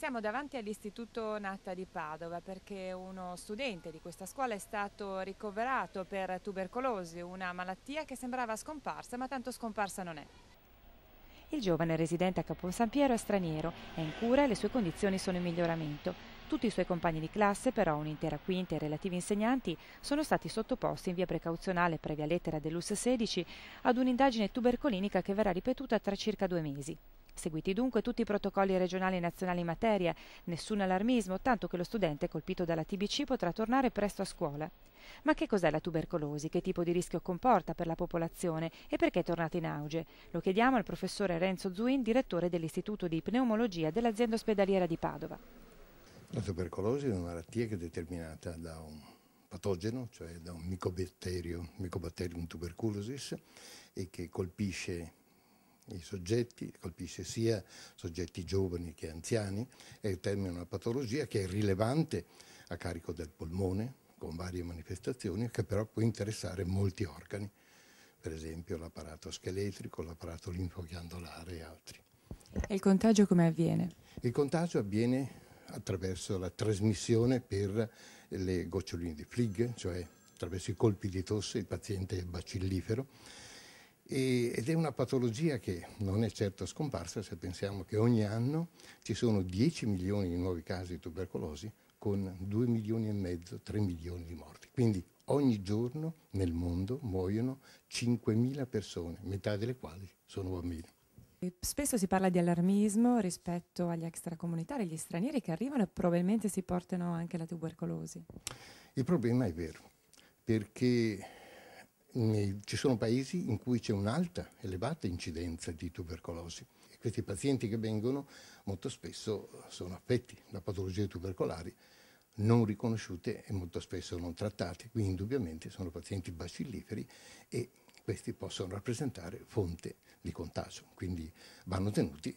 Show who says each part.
Speaker 1: Siamo davanti all'Istituto Natta di Padova perché uno studente di questa scuola è stato ricoverato per tubercolosi, una malattia che sembrava scomparsa ma tanto scomparsa non è. Il giovane residente a Capo San Piero è straniero, è in cura e le sue condizioni sono in miglioramento. Tutti i suoi compagni di classe, però un'intera quinta e relativi insegnanti, sono stati sottoposti in via precauzionale previa lettera dell'US 16 ad un'indagine tubercolinica che verrà ripetuta tra circa due mesi. Seguiti dunque tutti i protocolli regionali e nazionali in materia, nessun allarmismo, tanto che lo studente colpito dalla TBC potrà tornare presto a scuola. Ma che cos'è la tubercolosi? Che tipo di rischio comporta per la popolazione e perché è tornata in auge? Lo chiediamo al professore Renzo Zuin, direttore dell'Istituto di Pneumologia dell'azienda ospedaliera di Padova.
Speaker 2: La tubercolosi è una malattia che è determinata da un patogeno, cioè da un micobatterio, Mycobaterium tuberculosis, e che colpisce i soggetti, colpisce sia soggetti giovani che anziani e determina una patologia che è rilevante a carico del polmone con varie manifestazioni che però può interessare molti organi, per esempio l'apparato scheletrico, l'apparato linfoghiandolare e altri.
Speaker 1: E il contagio come avviene?
Speaker 2: Il contagio avviene attraverso la trasmissione per le goccioline di flig, cioè attraverso i colpi di tosse, il paziente è bacillifero, e, ed è una patologia che non è certo scomparsa se pensiamo che ogni anno ci sono 10 milioni di nuovi casi di tubercolosi con 2 milioni e mezzo, 3 milioni di morti. Quindi ogni giorno nel mondo muoiono 5.000 persone, metà delle quali sono bambini.
Speaker 1: Spesso si parla di allarmismo rispetto agli extracomunitari, agli stranieri che arrivano e probabilmente si portano anche la tubercolosi.
Speaker 2: Il problema è vero, perché ci sono paesi in cui c'è un'alta, elevata incidenza di tubercolosi e questi pazienti che vengono molto spesso eh, sono affetti da patologie tubercolari non riconosciute e molto spesso non trattate, quindi indubbiamente sono pazienti bacilliferi e questi possono rappresentare fonte di contagio, quindi vanno tenuti